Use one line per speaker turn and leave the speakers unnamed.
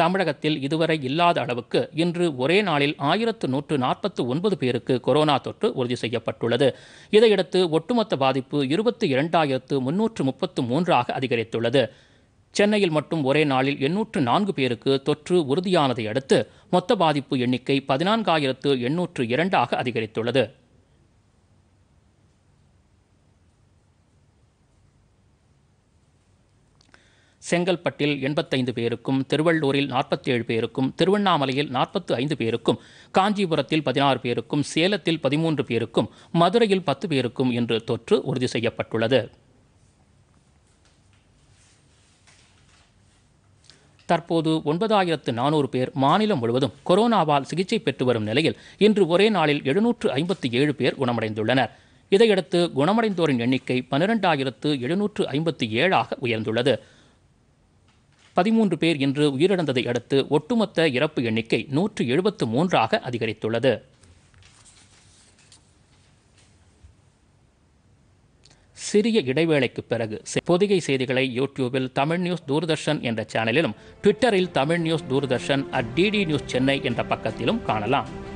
தமிழகத்தில் இதுவரை இல்லாத அளவுக்கு இன்று ஒரே நாளில் ஆயிரத்து நூற்று நாற்பத்து ஒன்பது பேருக்கு கொரோனா தொற்று உறுதி செய்யப்பட்டுள்ளது இதையடுத்து ஒட்டுமொத்த பாதிப்பு இருபத்தி இரண்டாயிரத்து முன்னூற்று முப்பத்து மூன்றாக அதிகரித்துள்ளது சென்னையில் மட்டும் ஒரே நாளில் எண்ணூற்று நான்கு பேருக்கு தொற்று உறுதியானதை அடுத்து மொத்த பாதிப்பு எண்ணிக்கை பதினான்காயிரத்து எண்ணூற்று இரண்டாக அதிகரித்துள்ளது செங்கல்பட்டில் எண்பத்தைந்து பேருக்கும் திருவள்ளூரில் நாற்பத்தி ஏழு பேருக்கும் திருவண்ணாமலையில் நாற்பத்து ஐந்து பேருக்கும் காஞ்சிபுரத்தில் பதினாறு பேருக்கும் சேலத்தில் பதிமூன்று பேருக்கும் மதுரையில் பத்து பேருக்கும் என்று தொற்று உறுதி செய்யப்பட்டுள்ளது தற்போது ஒன்பதாயிரத்து நானூறு பேர் மாநிலம் முழுவதும் கொரோனாவால் சிகிச்சை பெற்று வரும் நிலையில் இன்று ஒரே நாளில் எழுநூற்று ஐம்பத்தி ஏழு பேர் குணமடைந்துள்ளனர் இதையடுத்து குணமடைந்தோரின் எண்ணிக்கை பன்னிரெண்டாயிரத்து எழுநூற்று ஐம்பத்தி ஏழாக உயர்ந்துள்ளது பதிமூன்று பேர் இன்று உயிரிழந்ததை அடுத்து ஒட்டுமொத்த இறப்பு எண்ணிக்கை நூற்று எழுபத்து மூன்றாக அதிகரித்துள்ளது சிறிய இடைவேளைக்கு பிறகு பொதிகை செய்திகளை யூடியூபில் தமிழ் நியூஸ் தூர்தர்ஷன் என்ற சேனலிலும் ட்விட்டரில் Tamil news Doordarshan at DD news Chennai என்ற பக்கத்திலும் காணலாம்